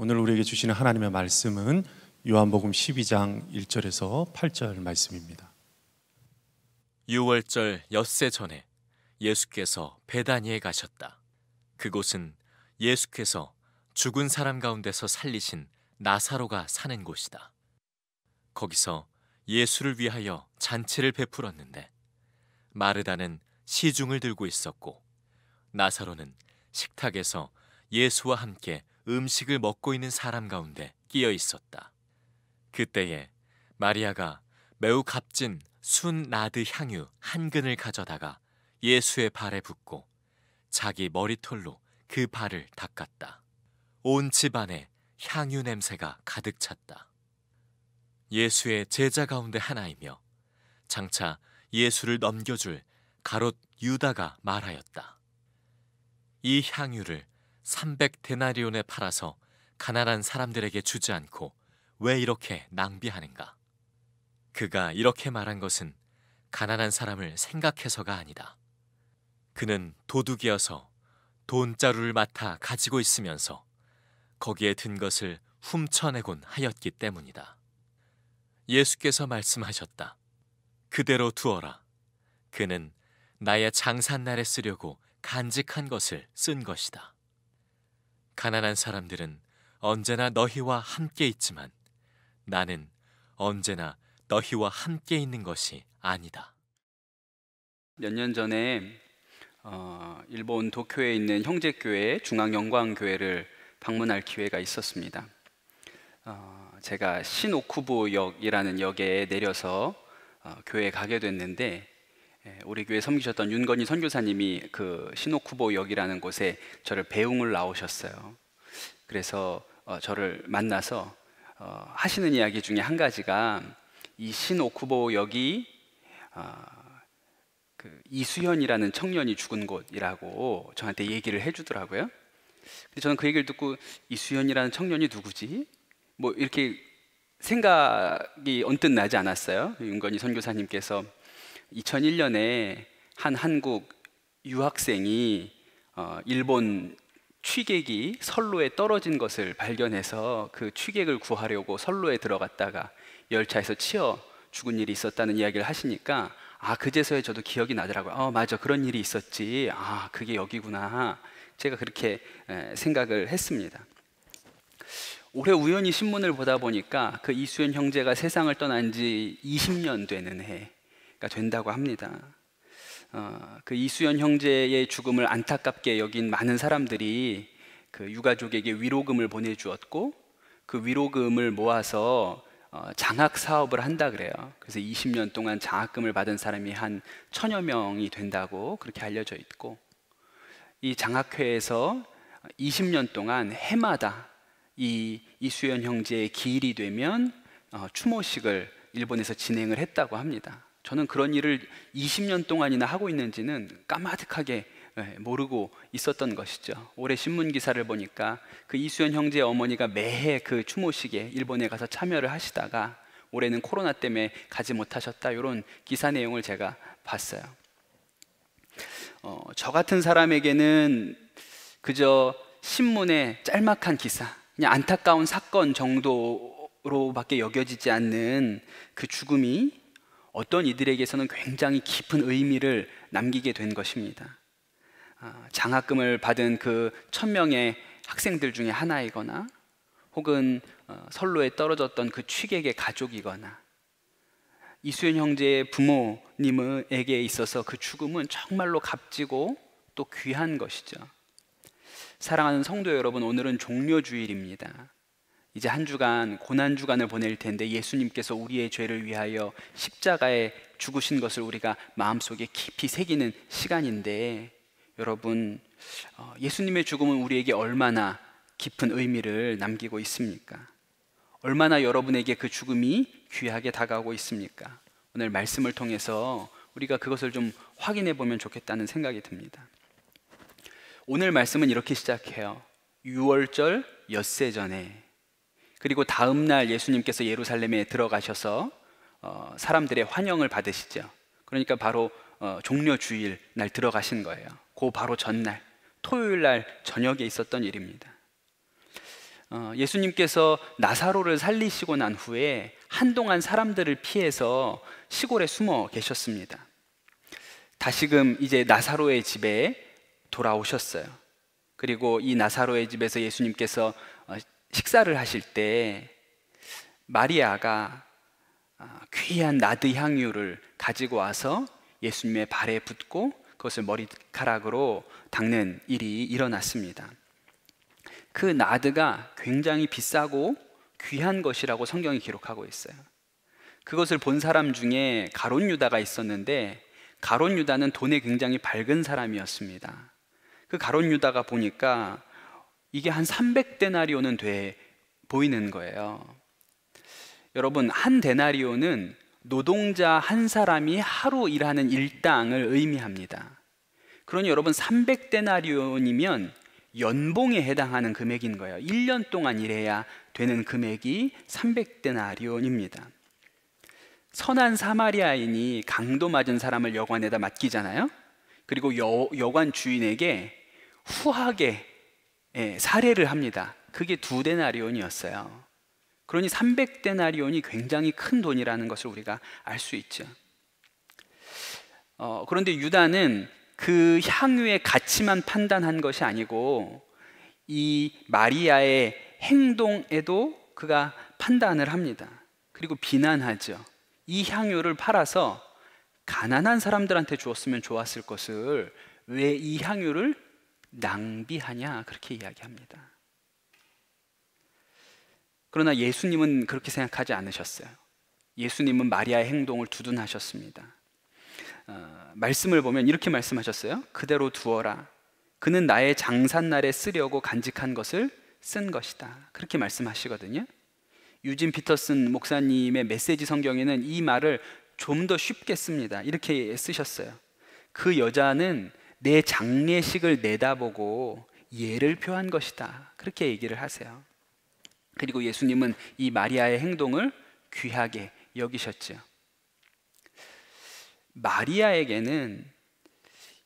오늘 우리에게 주시는 하나님의 말씀은 요한복음 12장 1절에서 8절 말씀입니다. 6월절 엿새 전에 예수께서 베다니에 가셨다. 그곳은 예수께서 죽은 사람 가운데서 살리신 나사로가 사는 곳이다. 거기서 예수를 위하여 잔치를 베풀었는데 마르다는 시중을 들고 있었고 나사로는 식탁에서 예수와 함께 음식을 먹고 있는 사람 가운데 끼어 있었다. 그때에 마리아가 매우 값진 순 나드 향유 한 근을 가져다가 예수의 발에 붓고 자기 머리털로 그 발을 닦았다. 온 집안에 향유 냄새가 가득 찼다. 예수의 제자 가운데 하나이며 장차 예수를 넘겨줄 가롯 유다가 말하였다. 이 향유를 3 0 0 데나리온에 팔아서 가난한 사람들에게 주지 않고 왜 이렇게 낭비하는가? 그가 이렇게 말한 것은 가난한 사람을 생각해서가 아니다. 그는 도둑이어서 돈자루를 맡아 가지고 있으면서 거기에 든 것을 훔쳐내곤 하였기 때문이다. 예수께서 말씀하셨다. 그대로 두어라. 그는 나의 장산날에 쓰려고 간직한 것을 쓴 것이다. 가난한 사람들은 언제나 너희와 함께 있지만 나는 언제나 너희와 함께 있는 것이 아니다. 몇 년 전에 어, 일본 도쿄에 있는 형제교회 중앙영광교회를 방문할 기회가 있었습니다. 어, 제가 신오쿠보역이라는 역에 내려서 어, 교회에 가게 됐는데 네, 우리 교회 섬기셨던 윤건희 선교사님이 그신노쿠보 역이라는 곳에 저를 배웅을 나오셨어요. 그래서 어, 저를 만나서 어, 하시는 이야기 중에 한 가지가 이신노쿠보 역이 어, 아, 그 이수현이라는 청년이 죽은 곳이라고 저한테 얘기를 해주더라고요. 근데 저는 그 얘기를 듣고 이수현이라는 청년이 누구지? 뭐 이렇게 생각이 언뜻 나지 않았어요. 윤건희 선교사님께서 2001년에 한 한국 유학생이 어, 일본 취객이 선로에 떨어진 것을 발견해서 그 취객을 구하려고 선로에 들어갔다가 열차에서 치여 죽은 일이 있었다는 이야기를 하시니까 아 그제서야 저도 기억이 나더라고요. 어 맞아 그런 일이 있었지. 아 그게 여기구나. 제가 그렇게 생각을 했습니다. 올해 우연히 신문을 보다 보니까 그 이수연 형제가 세상을 떠난 지 20년 되는 해 된다고 합니다. 어, 그 이수연 형제의 죽음을 안타깝게 여긴 많은 사람들이 그 유가족에게 위로금을 보내주었고 그 위로금을 모아서 어, 장학 사업을 한다 그래요. 그래서 20년 동안 장학금을 받은 사람이 한 천여 명이 된다고 그렇게 알려져 있고 이 장학회에서 20년 동안 해마다 이 이수연 형제의 기일이 되면 어, 추모식을 일본에서 진행을 했다고 합니다. 저는 그런 일을 20년 동안이나 하고 있는지는 까마득하게 예, 모르고 있었던 것이죠. 올해 신문 기사를 보니까 그 이수연 형제 어머니가 매해 그 추모식에 일본에 가서 참여를 하시다가 올해는 코로나 때문에 가지 못하셨다 이런 기사 내용을 제가 봤어요. 어, 저 같은 사람에게는 그저 신문의 짤막한 기사, 그냥 안타까운 사건 정도로밖에 여겨지지 않는 그 죽음이 어떤 이들에게서는 굉장히 깊은 의미를 남기게 된 것입니다. 아, 장학금을 받은 그 천명의 학생들 중에 하나이거나 혹은 어, 선로에 떨어졌던 그 취객의 가족이거나 이수연 형제의 부모님에게 있어서 그 죽음은 정말로 값지고 또 귀한 것이죠. 사랑하는 성도 여러분, 오늘은 종료주일입니다. 이제 한 주간 고난 주간을 보낼 텐데 예수님께서 우리의 죄를 위하여 십자가에 죽으신 것을 우리가 마음속에 깊이 새기는 시간인데 여러분 어, 예수님의 죽음은 우리에게 얼마나 깊은 의미를 남기고 있습니까? 얼마나 여러분에게 그 죽음이 귀하게 다가오고 있습니까? 오늘 말씀을 통해서 우리가 그것을 좀 확인해 보면 좋겠다는 생각이 듭니다. 오늘 말씀은 이렇게 시작해요. 6월절 엿새 전에 그리고 다음 날 예수님께서 예루살렘에 들어가셔서 어, 사람들의 환영을 받으시죠. 그러니까 바로 어, 종료 주일 날 들어가신 거예요. 그 바로 전날 토요일 날 저녁에 있었던 일입니다. 어, 예수님께서 나사로를 살리시고 난 후에 한동안 사람들을 피해서 시골에 숨어 계셨습니다. 다시금 이제 나사로의 집에 돌아오셨어요. 그리고 이 나사로의 집에서 예수님께서 어, 식사를 하실 때 마리아가 아, 귀한 나드 향유를 가지고 와서 예수님의 발에 붓고 그것을 머리카락으로 닦는 일이 일어났습니다. 그 나드가 굉장히 비싸고 귀한 것이라고 성경이 기록하고 있어요. 그것을 본 사람 중에 가론 유다가 있었는데 가론 유다는 돈에 굉장히 밝은 사람이었습니다. 그 가론 유다가 보니까 이게 한 300데나리온은 돼 보이는 거예요. 여러분, 한 데나리온은 노동자 한 사람이 하루 일하는 일당을 의미합니다. 그러니 여러분 300데나리온이면 연봉에 해당하는 금액인 거예요. 1년 동안 일해야 되는 금액이 300데나리온입니다. 선한 사마리아인이 강도 맞은 사람을 여관에다 맡기잖아요. 그리고 여, 여관 주인에게 후하게 예, 사례를 합니다. 그게 두 데나리온이었어요. 그러니 300데나리온이 굉장히 큰 돈이라는 것을 우리가 알 수 있죠. 어, 그런데 유다는 그 향유의 가치만 판단한 것이 아니고 이 마리아의 행동에도 그가 판단을 합니다. 그리고 비난하죠. 이 향유를 팔아서 가난한 사람들한테 주었으면 좋았을 것을 왜 이 향유를 낭비하냐 그렇게 이야기합니다. 그러나 예수님은 그렇게 생각하지 않으셨어요. 예수님은 마리아의 행동을 두둔하셨습니다. 어, 말씀을 보면 이렇게 말씀하셨어요. 그대로 두어라. 그는 나의 장산날에 쓰려고 간직한 것을 쓴 것이다. 그렇게 말씀하시거든요. 유진 피터슨 목사님의 메시지 성경에는 이 말을 좀 더 쉽게 씁니다. 이렇게 쓰셨어요. 그 여자는 내 장례식을 내다보고 예를 표한 것이다. 그렇게 얘기를 하세요. 그리고 예수님은 이 마리아의 행동을 귀하게 여기셨죠. 마리아에게는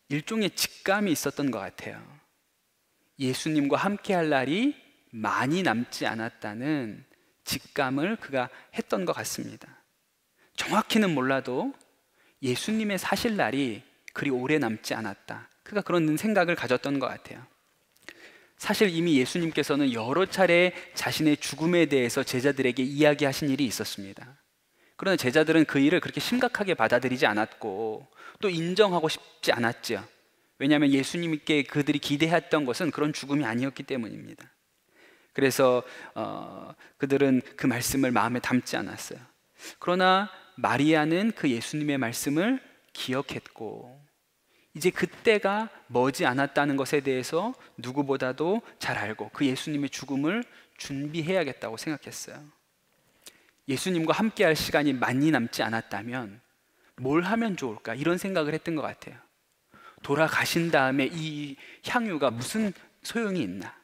일종의 직감이 있었던 것 같아요. 예수님과 함께 할 날이 많이 남지 않았다는 직감을 그가 했던 것 같습니다. 정확히는 몰라도 예수님의 사실 날이 그리 오래 남지 않았다. 그가 그런 생각을 가졌던 것 같아요. 사실 이미 예수님께서는 여러 차례 자신의 죽음에 대해서 제자들에게 이야기하신 일이 있었습니다. 그러나 제자들은 그 일을 그렇게 심각하게 받아들이지 않았고 또 인정하고 싶지 않았죠 왜냐하면 예수님께 그들이 기대했던 것은 그런 죽음이 아니었기 때문입니다. 그래서 어, 그들은 그 말씀을 마음에 담지 않았어요. 그러나 마리아는 그 예수님의 말씀을 기억했고 이제 그때가 머지 않았다는 것에 대해서 누구보다도 잘 알고 그 예수님의 죽음을 준비해야겠다고 생각했어요. 예수님과 함께 할 시간이 많이 남지 않았다면 뭘 하면 좋을까 이런 생각을 했던 것 같아요. 돌아가신 다음에 이 향유가 무슨 소용이 있나?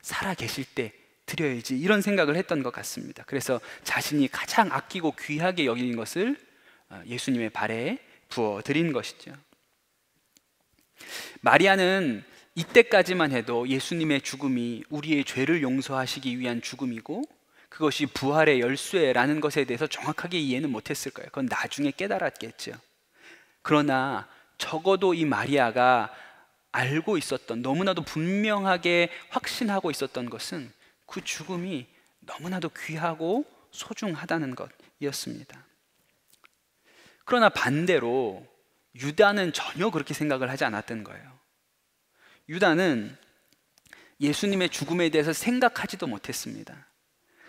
살아 계실 때 드려야지 이런 생각을 했던 것 같습니다. 그래서 자신이 가장 아끼고 귀하게 여기는 것을 어, 예수님의 발에 부어 드린 것이죠. 마리아는 이때까지만 해도 예수님의 죽음이 우리의 죄를 용서하시기 위한 죽음이고 그것이 부활의 열쇠라는 것에 대해서 정확하게 이해는 못했을 거예요. 그건 나중에 깨달았겠죠. 그러나 적어도 이 마리아가 알고 있었던 너무나도 분명하게 확신하고 있었던 것은 그 죽음이 너무나도 귀하고 소중하다는 것이었습니다. 그러나 반대로 유다는 전혀 그렇게 생각을 하지 않았던 거예요. 유다는 예수님의 죽음에 대해서 생각하지도 못했습니다.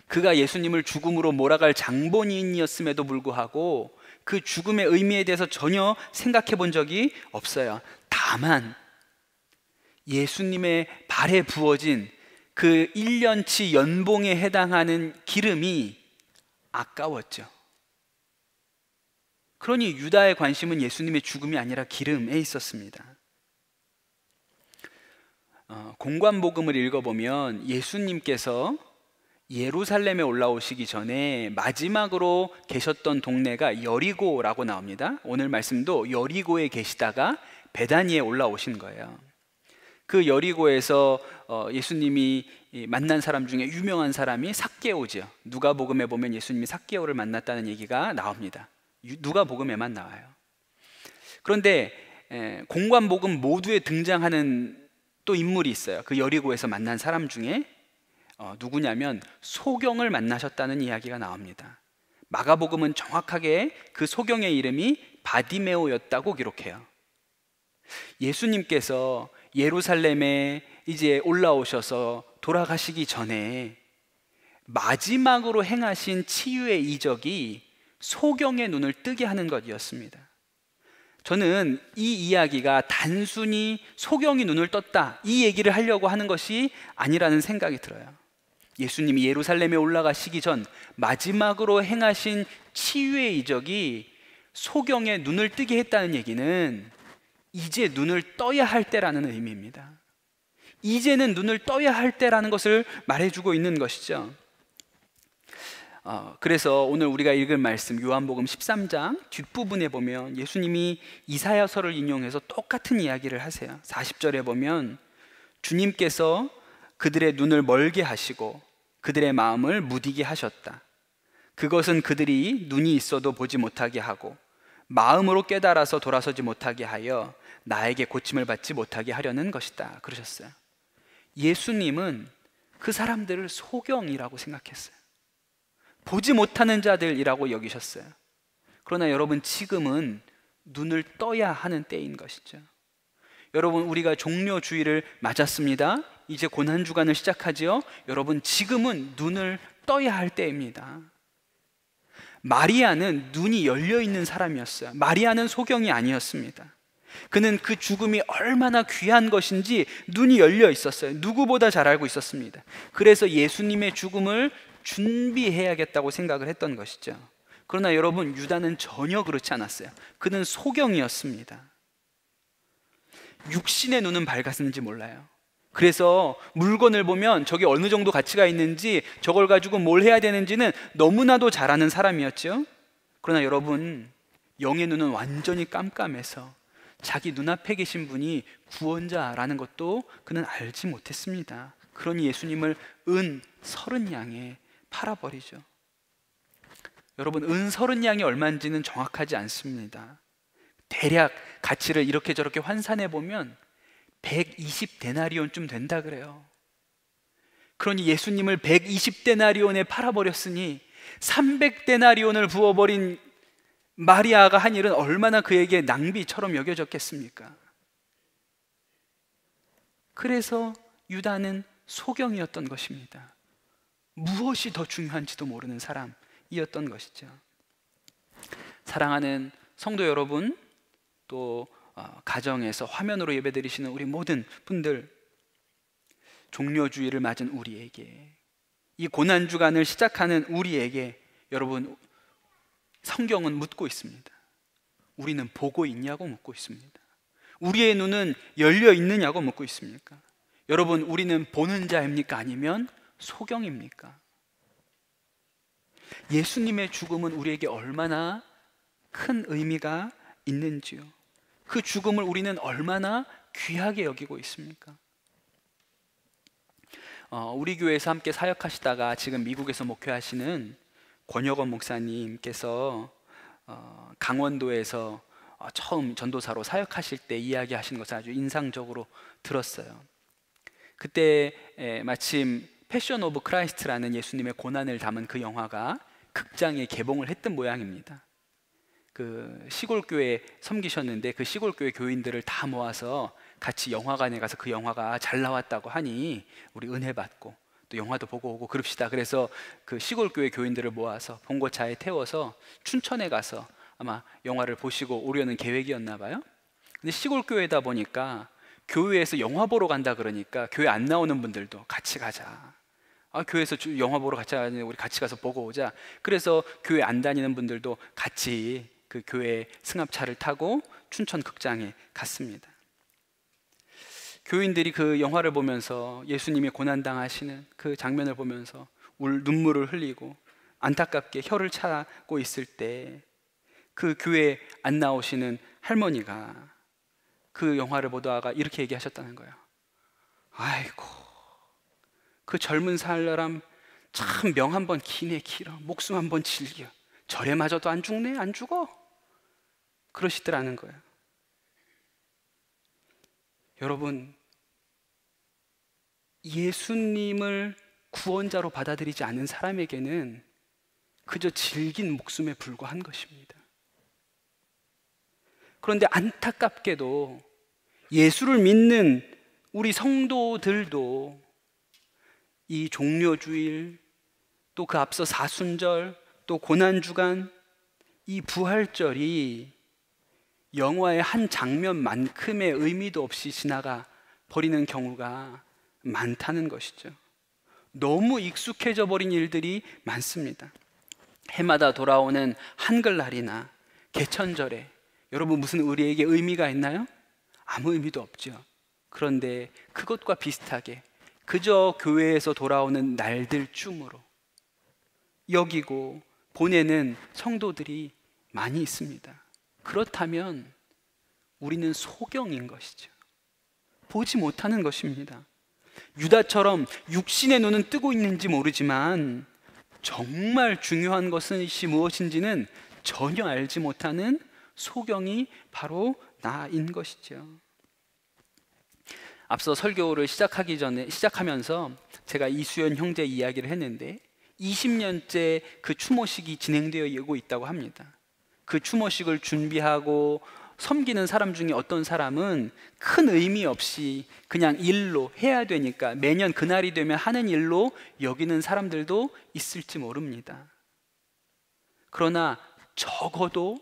그가 예수님을 죽음으로 몰아갈 장본인이었음에도 불구하고 그 죽음의 의미에 대해서 전혀 생각해 본 적이 없어요. 다만 예수님의 발에 부어진 그 1년치 연봉에 해당하는 기름이 아까웠죠. 그러니 유다의 관심은 예수님의 죽음이 아니라 기름에 있었습니다. 어, 공관복음을 읽어보면 예수님께서 예루살렘에 올라오시기 전에 마지막으로 계셨던 동네가 여리고라고 나옵니다. 오늘 말씀도 여리고에 계시다가 베다니에 올라오신 거예요. 그 여리고에서 어, 예수님이 만난 사람 중에 유명한 사람이 삭개오죠 누가복음에 보면 예수님이 삭개오를 만났다는 얘기가 나옵니다. 누가 복음에만 나와요. 그런데 공관 복음 모두에 등장하는 또 인물이 있어요. 그 여리고에서 만난 사람 중에 어, 누구냐면 소경을 만나셨다는 이야기가 나옵니다. 마가복음은 정확하게 그 소경의 이름이 바디메오였다고 기록해요. 예수님께서 예루살렘에 이제 올라오셔서 돌아가시기 전에 마지막으로 행하신 치유의 이적이 소경의 눈을 뜨게 하는 것이었습니다. 저는 이 이야기가 단순히 소경이 눈을 떴다 이 얘기를 하려고 하는 것이 아니라는 생각이 들어요. 예수님이 예루살렘에 올라가시기 전 마지막으로 행하신 치유의 이적이 소경의 눈을 뜨게 했다는 얘기는 이제 눈을 떠야 할 때라는 의미입니다. 이제는 눈을 떠야 할 때라는 것을 말해주고 있는 것이죠. 어, 그래서 오늘 우리가 읽을 말씀 요한복음 13장 뒷부분에 보면 예수님이 이사야서를 인용해서 똑같은 이야기를 하세요. 40절에 보면 주님께서 그들의 눈을 멀게 하시고 그들의 마음을 무디게 하셨다. 그것은 그들이 눈이 있어도 보지 못하게 하고 마음으로 깨달아서 돌아서지 못하게 하여 나에게 고침을 받지 못하게 하려는 것이다. 그러셨어요. 예수님은 그 사람들을 소경이라고 생각했어요. 보지 못하는 자들이라고 여기셨어요. 그러나 여러분 지금은 눈을 떠야 하는 때인 것이죠. 여러분 우리가 종료 주의를 맞았습니다. 이제 고난 주간을 시작하지요. 여러분 지금은 눈을 떠야 할 때입니다. 마리아는 눈이 열려 있는 사람이었어요. 마리아는 소경이 아니었습니다. 그는 그 죽음이 얼마나 귀한 것인지 눈이 열려 있었어요. 누구보다 잘 알고 있었습니다. 그래서 예수님의 죽음을 준비해야겠다고 생각을 했던 것이죠. 그러나 여러분 유다는 전혀 그렇지 않았어요. 그는 소경이었습니다. 육신의 눈은 밝았는지 몰라요. 그래서 물건을 보면 저게 어느 정도 가치가 있는지 저걸 가지고 뭘 해야 되는지는 너무나도 잘 아는 사람이었죠. 그러나 여러분 영의 눈은 완전히 깜깜해서 자기 눈앞에 계신 분이 구원자라는 것도 그는 알지 못했습니다. 그러니 예수님을 은 서른 양에 팔아버리죠. 여러분, 은 서른 양이 얼마인지는 정확하지 않습니다. 대략 가치를 이렇게 저렇게 환산해 보면 120데나리온쯤 된다 그래요. 그러니 예수님을 120데나리온에 팔아버렸으니 300데나리온을 부어버린 마리아가 한 일은 얼마나 그에게 낭비처럼 여겨졌겠습니까? 그래서 유다는 소경이었던 것입니다. 무엇이 더 중요한지도 모르는 사람이었던 것이죠. 사랑하는 성도 여러분, 또 어, 가정에서 화면으로 예배드리시는 우리 모든 분들, 종료주의를 맞은 우리에게, 이 고난 주간을 시작하는 우리에게 여러분 성경은 묻고 있습니다. 우리는 보고 있냐고 묻고 있습니다. 우리의 눈은 열려 있느냐고 묻고 있습니까? 여러분, 우리는 보는 자입니까? 아니면 소경입니까? 예수님의 죽음은 우리에게 얼마나 큰 의미가 있는지요? 그 죽음을 우리는 얼마나 귀하게 여기고 있습니까? 어, 우리 교회에서 함께 사역하시다가 지금 미국에서 목회하시는 권혁원 목사님께서 어, 강원도에서 어, 처음 전도사로 사역하실 때 이야기하신 것을 아주 인상적으로 들었어요. 그때 마침 패션 오브 크라이스트라는 예수님의 고난을 담은 그 영화가 극장에 개봉을 했던 모양입니다. 그 시골 교회 섬기셨는데 그 시골 교회 교인들을 다 모아서 같이 영화관에 가서 그 영화가 잘 나왔다고 하니 우리 은혜 받고 또 영화도 보고 오고 그럽시다. 그래서 그 시골 교회 교인들을 모아서 봉고차에 태워서 춘천에 가서 아마 영화를 보시고 오려는 계획이었나 봐요. 근데 시골 교회다 보니까 교회에서 영화 보러 간다 그러니까 교회 안 나오는 분들도 같이 가자. 아, 교회에서 영화 보러 같이 우리 같이 가서 보고 오자. 그래서 교회 안 다니는 분들도 같이 그 교회 승합차를 타고 춘천 극장에 갔습니다. 교인들이 그 영화를 보면서 예수님이 고난 당하시는 그 장면을 보면서 울 눈물을 흘리고 안타깝게 혀를 차고 있을 때 그 교회 안 나오시는 할머니가 그 영화를 보다가 이렇게 얘기하셨다는 거예요. 아이고 그 젊은 사람 참 명 한번 기네 길어 목숨 한 번 질겨 절에 맞아도 안 죽네 안 죽어 그러시더라는 거예요 여러분 예수님을 구원자로 받아들이지 않은 사람에게는 그저 질긴 목숨에 불과한 것입니다 그런데 안타깝게도 예수를 믿는 우리 성도들도 이 종료주일, 또 그 앞서 사순절, 또 고난주간, 이 부활절이 영화의 한 장면만큼의 의미도 없이 지나가 버리는 경우가 많다는 것이죠. 너무 익숙해져 버린 일들이 많습니다. 해마다 돌아오는 한글날이나 개천절에 여러분 무슨 우리에게 의미가 있나요? 아무 의미도 없죠. 그런데 그것과 비슷하게 그저 교회에서 돌아오는 날들쯤으로 여기고 보내는 성도들이 많이 있습니다. 그렇다면 우리는 소경인 것이죠. 보지 못하는 것입니다. 유다처럼 육신의 눈은 뜨고 있는지 모르지만 정말 중요한 것은 무엇인지는 전혀 알지 못하는 소경이 바로 나인 것이죠. 앞서 설교를 시작하기 전에 시작하면서 제가 이수연 형제 이야기를 했는데 20년째 그 추모식이 진행되어 오고 있다고 합니다. 그 추모식을 준비하고 섬기는 사람 중에 어떤 사람은 큰 의미 없이 그냥 일로 해야 되니까 매년 그날이 되면 하는 일로 여기는 사람들도 있을지 모릅니다. 그러나 적어도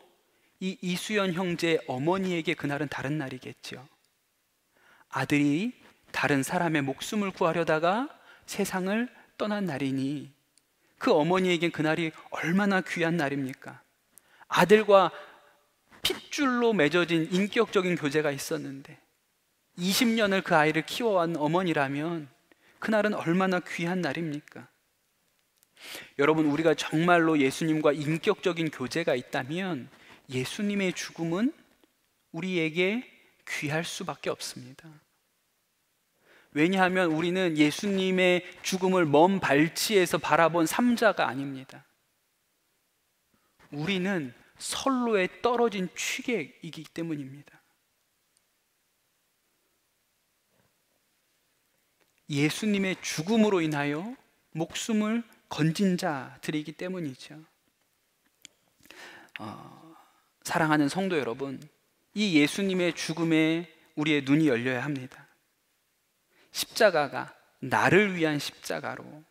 이 이수연 형제 어머니에게 그날은 다른 날이겠지요. 아들이 다른 사람의 목숨을 구하려다가 세상을 떠난 날이니 그 어머니에겐 그날이 얼마나 귀한 날입니까? 아들과 핏줄로 맺어진 인격적인 교제가 있었는데 20년을 그 아이를 키워온 어머니라면 그날은 얼마나 귀한 날입니까? 여러분, 우리가 정말로 예수님과 인격적인 교제가 있다면 예수님의 죽음은 우리에게 귀할 수밖에 없습니다. 왜냐하면 우리는 예수님의 죽음을 먼 발치에서 바라본 삼자가 아닙니다. 우리는 선로에 떨어진 취객이기 때문입니다. 예수님의 죽음으로 인하여 목숨을 건진 자들이기 때문이죠. 어, 사랑하는 성도 여러분, 이 예수님의 죽음에 우리의 눈이 열려야 합니다. 십자가가 나를 위한 십자가로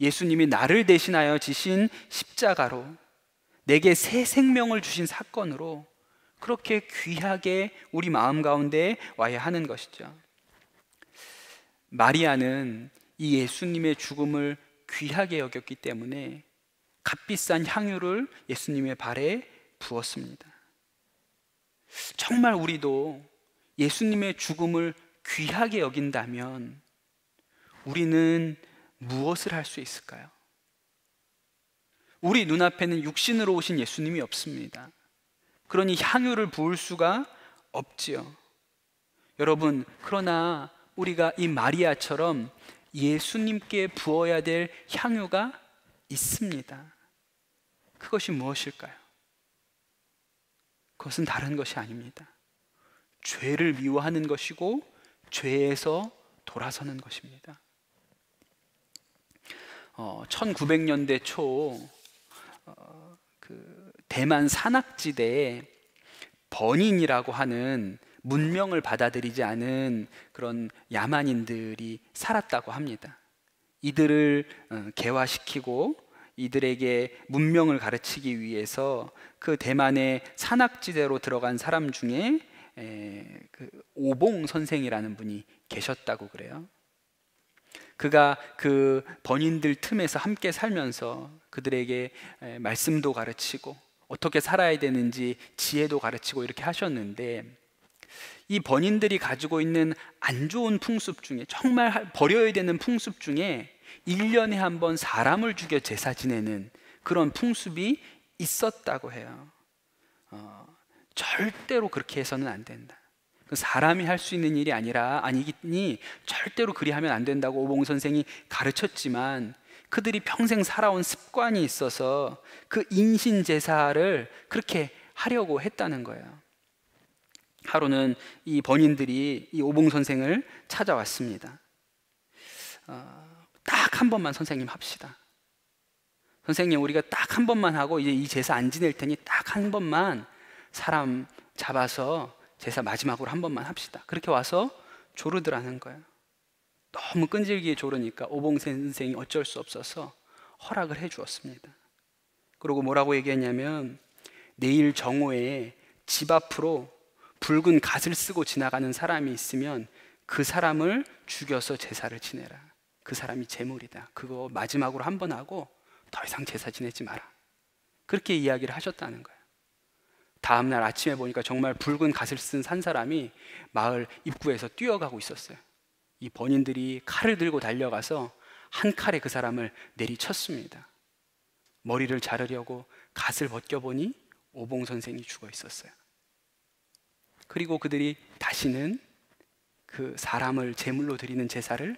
예수님이 나를 대신하여 지신 십자가로 내게 새 생명을 주신 사건으로 그렇게 귀하게 우리 마음 가운데 와야 하는 것이죠. 마리아는 이 예수님의 죽음을 귀하게 여겼기 때문에 값비싼 향유를 예수님의 발에 부었습니다. 정말 우리도 예수님의 죽음을 귀하게 여긴다면 우리는 무엇을 할 수 있을까요? 우리 눈앞에는 육신으로 오신 예수님이 없습니다. 그러니 향유를 부을 수가 없지요. 여러분, 그러나 우리가 이 마리아처럼 예수님께 부어야 될 향유가 있습니다. 그것이 무엇일까요? 그것은 다른 것이 아닙니다. 죄를 미워하는 것이고 죄에서 돌아서는 것입니다. 어, 1900년대 초 어, 그 대만 산악지대에 번인이라고 하는 문명을 받아들이지 않은 그런 야만인들이 살았다고 합니다. 이들을 어, 개화시키고 이들에게 문명을 가르치기 위해서 그 대만의 산악지대로 들어간 사람 중에 그 오봉 선생이라는 분이 계셨다고 그래요. 그가 그 번인들 틈에서 함께 살면서 그들에게 말씀도 가르치고 어떻게 살아야 되는지 지혜도 가르치고 이렇게 하셨는데 이 번인들이 가지고 있는 안 좋은 풍습 중에 정말 버려야 되는 풍습 중에 1년에 한 번 사람을 죽여 제사 지내는 그런 풍습이 있었다고 해요. 어, 절대로 그렇게 해서는 안 된다. 그 사람이 할 수 있는 일이 아니라 아니니 절대로 그리하면 안 된다고 오봉 선생이 가르쳤지만 그들이 평생 살아온 습관이 있어서 그 인신 제사를 그렇게 하려고 했다는 거예요. 하루는 이 번인들이 이 오봉 선생을 찾아왔습니다. 어, 딱한 번만 선생님 합시다. 선생님 우리가 딱 한 번만 하고 이제 이 제사 안 지낼 테니 딱 한 번만 사람 잡아서 제사 마지막으로 한 번만 합시다. 그렇게 와서 조르더라는 거예요. 너무 끈질기게 조르니까 오봉 선생이 어쩔 수 없어서 허락을 해 주었습니다. 그리고 뭐라고 얘기했냐면 내일 정오에 집 앞으로 붉은 갓을 쓰고 지나가는 사람이 있으면 그 사람을 죽여서 제사를 지내라. 그 사람이 제물이다 그거 마지막으로 한 번 하고 더 이상 제사 지내지 마라. 그렇게 이야기를 하셨다는 거예요. 다음 날 아침에 보니까 정말 붉은 갓을 쓴 산 사람이 마을 입구에서 뛰어가고 있었어요. 이 번인들이 칼을 들고 달려가서 한 칼에 그 사람을 내리쳤습니다. 머리를 자르려고 갓을 벗겨보니 오봉 선생이 죽어 있었어요. 그리고 그들이 다시는 그 사람을 제물로 드리는 제사를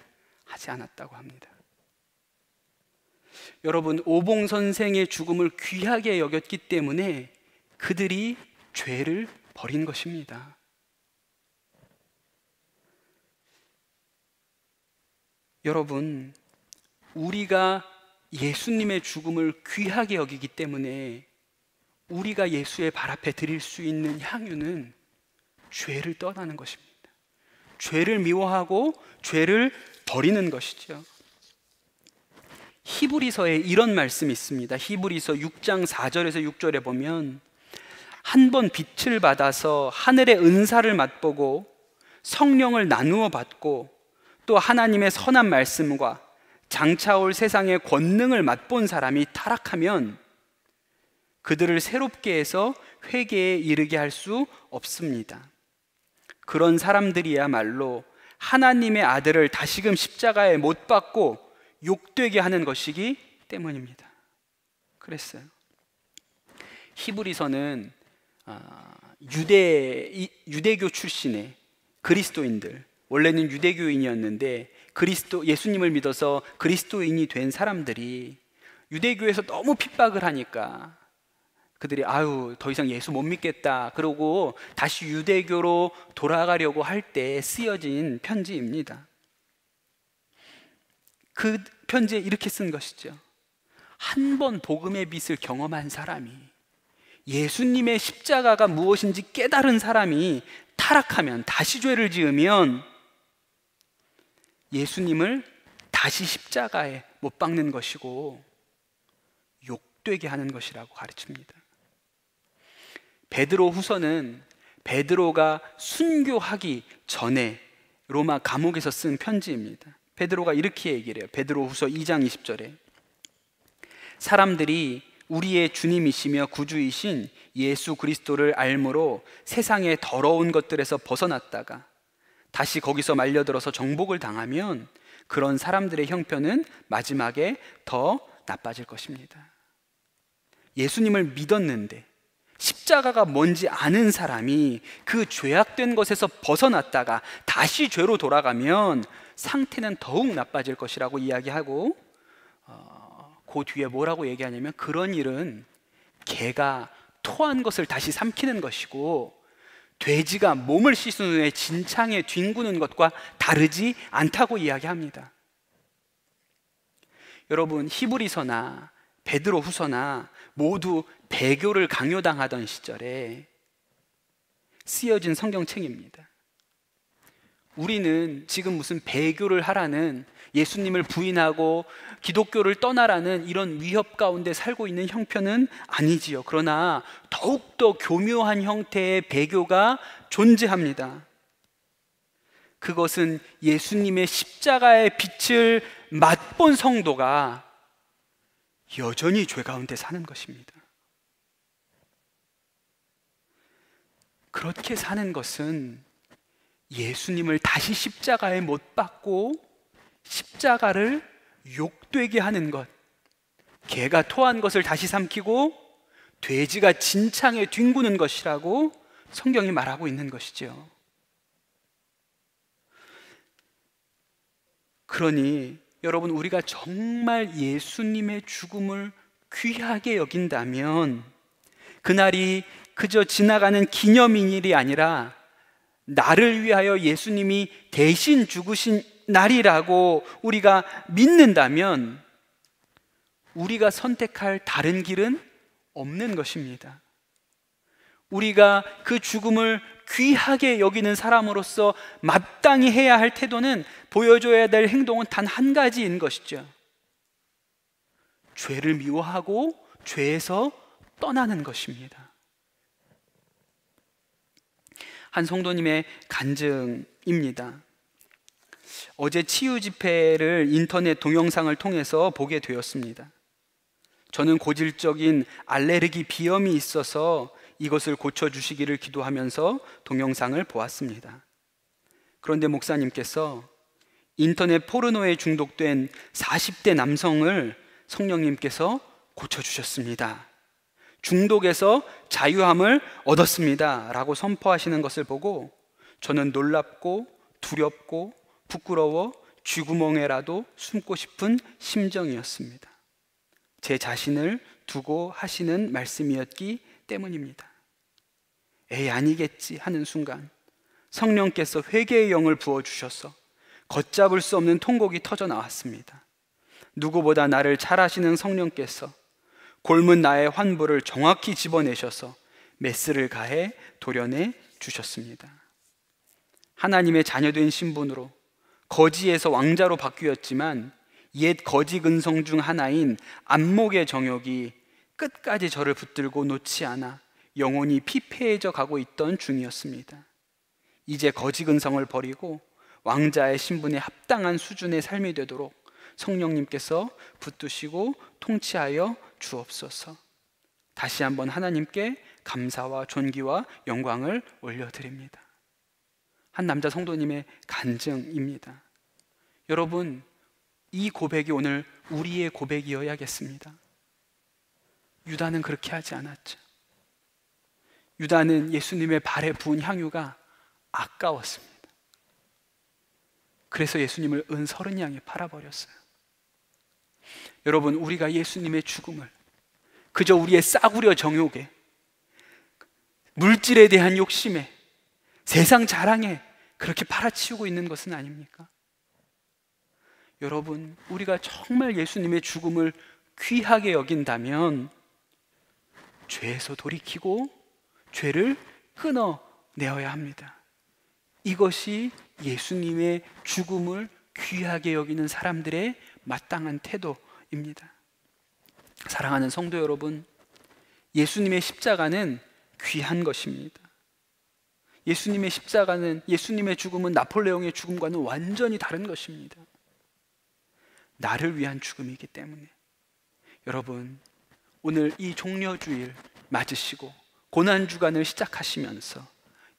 하지 않았다고 합니다. 여러분, 오봉 선생의 죽음을 귀하게 여겼기 때문에 그들이 죄를 버린 것입니다. 여러분, 우리가 예수님의 죽음을 귀하게 여기기 때문에 우리가 예수의 발 앞에 드릴 수 있는 향유는 죄를 떠나는 것입니다. 죄를 미워하고 죄를 버리는 것이죠. 히브리서에 이런 말씀이 있습니다. 히브리서 6장 4절에서 6절에 보면 한 번 빛을 받아서 하늘의 은사를 맛보고 성령을 나누어 받고 또 하나님의 선한 말씀과 장차올 세상의 권능을 맛본 사람이 타락하면 그들을 새롭게 해서 회개에 이르게 할 수 없습니다. 그런 사람들이야말로 하나님의 아들을 다시금 십자가에 못 박고 욕되게 하는 것이기 때문입니다. 그랬어요. 히브리서는 아, 유대 유대교 출신의 그리스도인들 원래는 유대교인이었는데 그리스도 예수님을 믿어서 그리스도인이 된 사람들이 유대교에서 너무 핍박을 하니까 그들이 아유 더 이상 예수 못 믿겠다 그러고 다시 유대교로 돌아가려고 할 때 쓰여진 편지입니다. 그 편지에 이렇게 쓴 것이죠. 한 번 복음의 빛을 경험한 사람이 예수님의 십자가가 무엇인지 깨달은 사람이 타락하면 다시 죄를 지으면 예수님을 다시 십자가에 못 박는 것이고 욕되게 하는 것이라고 가르칩니다. 베드로 후서는 베드로가 순교하기 전에 로마 감옥에서 쓴 편지입니다. 베드로가 이렇게 얘기를 해요. 베드로 후서 2장 20절에 사람들이 우리의 주님이시며 구주이신 예수 그리스도를 알므로 세상의 더러운 것들에서 벗어났다가 다시 거기서 말려들어서 정복을 당하면 그런 사람들의 형편은 마지막에 더 나빠질 것입니다. 예수님을 믿었는데 십자가가 뭔지 아는 사람이 그 죄악된 것에서 벗어났다가 다시 죄로 돌아가면 상태는 더욱 나빠질 것이라고 이야기하고 어, 그 뒤에 뭐라고 얘기하냐면 그런 일은 개가 토한 것을 다시 삼키는 것이고 돼지가 몸을 씻은 후에 진창에 뒹구는 것과 다르지 않다고 이야기합니다. 여러분 히브리서나 베드로후서나 모두 배교를 강요당하던 시절에 쓰여진 성경책입니다. 우리는 지금 무슨 배교를 하라는 예수님을 부인하고 기독교를 떠나라는 이런 위협 가운데 살고 있는 형편은 아니지요. 그러나 더욱더 교묘한 형태의 배교가 존재합니다. 그것은 예수님의 십자가의 빛을 맛본 성도가 여전히 죄 가운데 사는 것입니다. 그렇게 사는 것은 예수님을 다시 십자가에 못 박고 십자가를 욕되게 하는 것, 개가 토한 것을 다시 삼키고 돼지가 진창에 뒹구는 것이라고 성경이 말하고 있는 것이지 그러니 여러분 우리가 정말 예수님의 죽음을 귀하게 여긴다면 그날이 그저 지나가는 기념일이 인 아니라 나를 위하여 예수님이 대신 죽으신 날이라고 우리가 믿는다면 우리가 선택할 다른 길은 없는 것입니다. 우리가 그 죽음을 귀하게 여기는 사람으로서 마땅히 해야 할 태도는 보여줘야 될 행동은 단 한 가지인 것이죠. 죄를 미워하고 죄에서 떠나는 것입니다. 한 성도님의 간증입니다. 어제 치유 집회를 인터넷 동영상을 통해서 보게 되었습니다. 저는 고질적인 알레르기 비염이 있어서 이것을 고쳐주시기를 기도하면서 동영상을 보았습니다. 그런데 목사님께서 인터넷 포르노에 중독된 40대 남성을 성령님께서 고쳐주셨습니다. 중독에서 자유함을 얻었습니다. 라고 선포하시는 것을 보고 저는 놀랍고 두렵고 부끄러워 쥐구멍에라도 숨고 싶은 심정이었습니다. 제 자신을 두고 하시는 말씀이었기 때문입니다. 에이 아니겠지 하는 순간 성령께서 회개의 영을 부어 주셔서 걷잡을 수 없는 통곡이 터져 나왔습니다. 누구보다 나를 잘 아시는 성령께서 골문 나의 환부를 정확히 집어내셔서 메스를 가해 도련해 주셨습니다. 하나님의 자녀된 신분으로 거지에서 왕자로 바뀌었지만 옛 거지 근성 중 하나인 안목의 정욕이 끝까지 저를 붙들고 놓지 않아 영혼이 피폐해져 가고 있던 중이었습니다. 이제 거지근성을 버리고 왕자의 신분에 합당한 수준의 삶이 되도록 성령님께서 붙드시고 통치하여 주옵소서. 다시 한번 하나님께 감사와 존귀와 영광을 올려드립니다. 한 남자 성도님의 간증입니다. 여러분, 이 고백이 오늘 우리의 고백이어야겠습니다. 유다는 그렇게 하지 않았죠. 유다는 예수님의 발에 부은 향유가 아까웠습니다. 그래서 예수님을 은 서른 양에 팔아버렸어요. 여러분, 우리가 예수님의 죽음을 그저 우리의 싸구려 정욕에 물질에 대한 욕심에 세상 자랑에 그렇게 팔아치우고 있는 것은 아닙니까? 여러분, 우리가 정말 예수님의 죽음을 귀하게 여긴다면 죄에서 돌이키고 죄를 끊어내어야 합니다. 이것이 예수님의 죽음을 귀하게 여기는 사람들의 마땅한 태도입니다. 사랑하는 성도 여러분, 예수님의 십자가는 귀한 것입니다. 예수님의 십자가는 예수님의 죽음은 나폴레옹의 죽음과는 완전히 다른 것입니다. 나를 위한 죽음이기 때문에 여러분 오늘 이 종려주일 맞으시고 고난 주간을 시작하시면서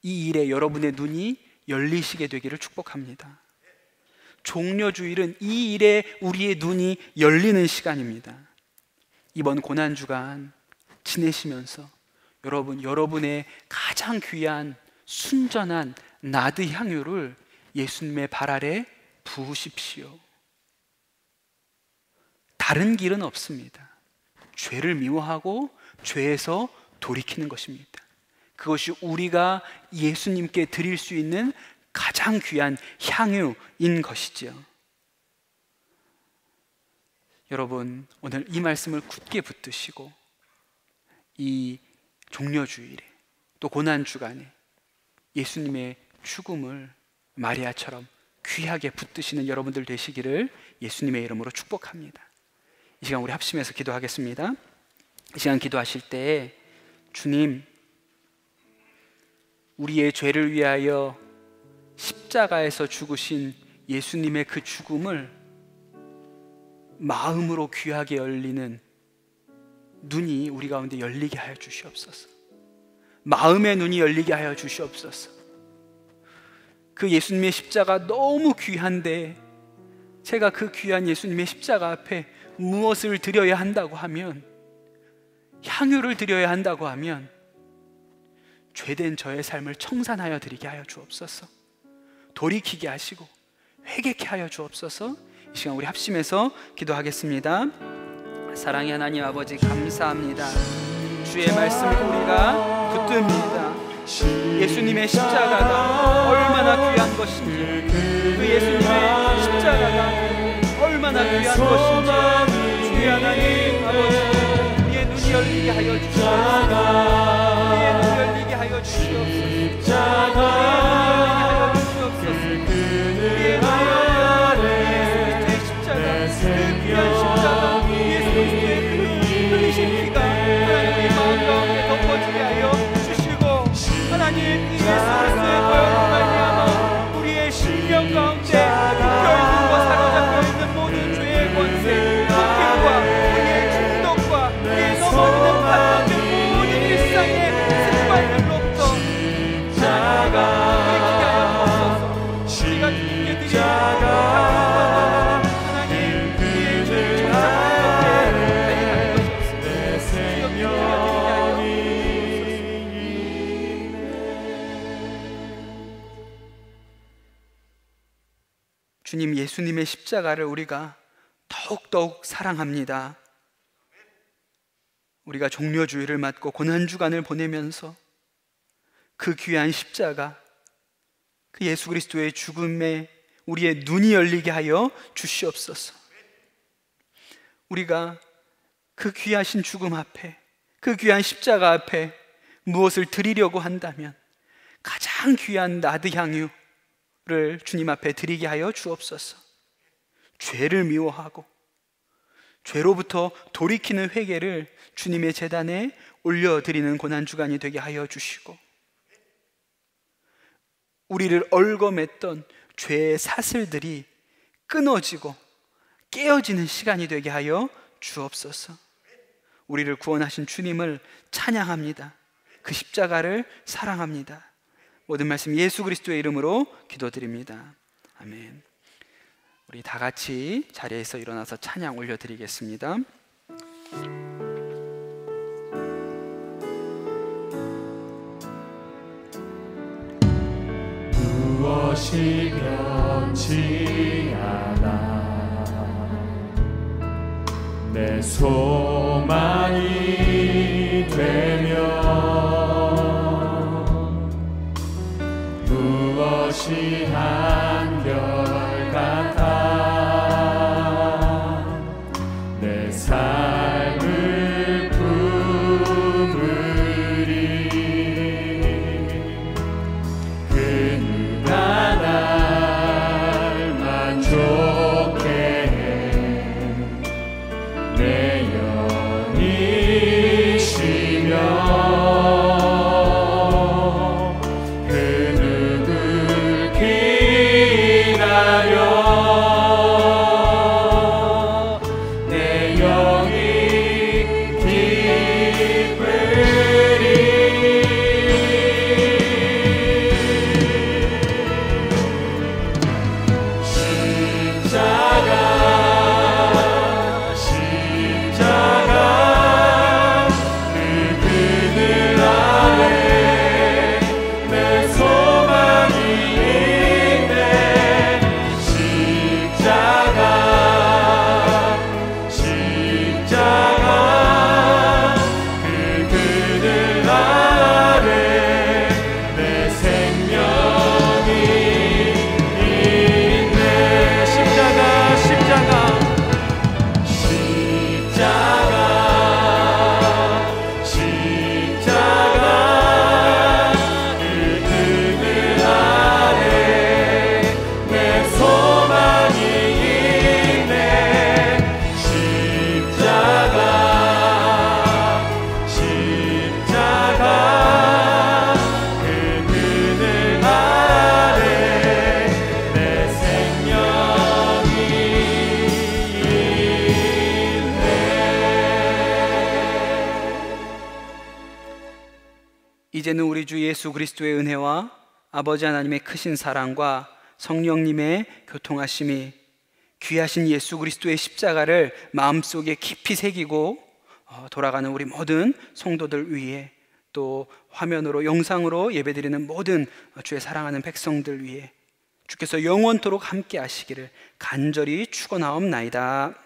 이 일에 여러분의 눈이 열리시게 되기를 축복합니다. 종려 주일은 이 일에 우리의 눈이 열리는 시간입니다. 이번 고난 주간 지내시면서 여러분 여러분의 가장 귀한 순전한 나드 향유를 예수님의 발 아래 부으십시오. 다른 길은 없습니다. 죄를 미워하고 죄에서 돌이키는 것입니다. 그것이 우리가 예수님께 드릴 수 있는 가장 귀한 향유인 것이지 여러분, 오늘 이 말씀을 굳게 붙드시고 이 종려주일에 또 고난주간에 예수님의 죽음을 마리아처럼 귀하게 붙드시는 여러분들 되시기를 예수님의 이름으로 축복합니다. 이 시간 우리 합심해서 기도하겠습니다. 이 시간 기도하실 때 주님, 우리의 죄를 위하여 십자가에서 죽으신 예수님의 그 죽음을 마음으로 귀하게 열리는 눈이 우리 가운데 열리게 하여 주시옵소서. 마음의 눈이 열리게 하여 주시옵소서. 그 예수님의 십자가 너무 귀한데 제가 그 귀한 예수님의 십자가 앞에 무엇을 드려야 한다고 하면 향유를 드려야 한다고 하면 죄된 저의 삶을 청산하여 드리게 하여 주옵소서. 돌이키게 하시고 회개케 하여 주옵소서. 이 시간 우리 합심해서 기도하겠습니다. 사랑의 하나님 아버지 감사합니다. 주의 말씀을 우리가 붙듭니다. 예수님의 십자가가 얼마나 귀한 것인지 그 예수님의 십자가가 얼마나 귀한 것인지 주의 하나님 열리게 하여 주시옵소서 우리의 눈 열리게 하여 주시옵소서 주님 예수님의 십자가를 우리가 더욱더욱 사랑합니다. 우리가 종료주의를 맞고 고난주간을 보내면서 그 귀한 십자가, 그 예수 그리스도의 죽음에 우리의 눈이 열리게 하여 주시옵소서. 우리가 그 귀하신 죽음 앞에, 그 귀한 십자가 앞에 무엇을 드리려고 한다면 가장 귀한 나드 향유, 를 주님 앞에 드리게 하여 주옵소서. 죄를 미워하고 죄로부터 돌이키는 회개를 주님의 재단에 올려 드리는 고난 주간이 되게 하여 주시고 우리를 얼검했던 죄의 사슬들이 끊어지고 깨어지는 시간이 되게 하여 주옵소서. 우리를 구원하신 주님을 찬양합니다. 그 십자가를 사랑합니다. 모든 말씀 예수 그리스도의 이름으로 기도드립니다. 아멘. 우리 다 같이 자리에서 일어나서 찬양 올려드리겠습니다. 무엇이 변치 않아 내 소망이 되는 시하 아버지 하나님의 크신 사랑과 성령님의 교통하심이 귀하신 예수 그리스도의 십자가를 마음속에 깊이 새기고 어, 돌아가는 우리 모든 성도들 위해 또 화면으로 영상으로 예배드리는 모든 어, 주의 사랑하는 백성들 위해 주께서 영원토록 함께 하시기를 간절히 축원하옵나이다.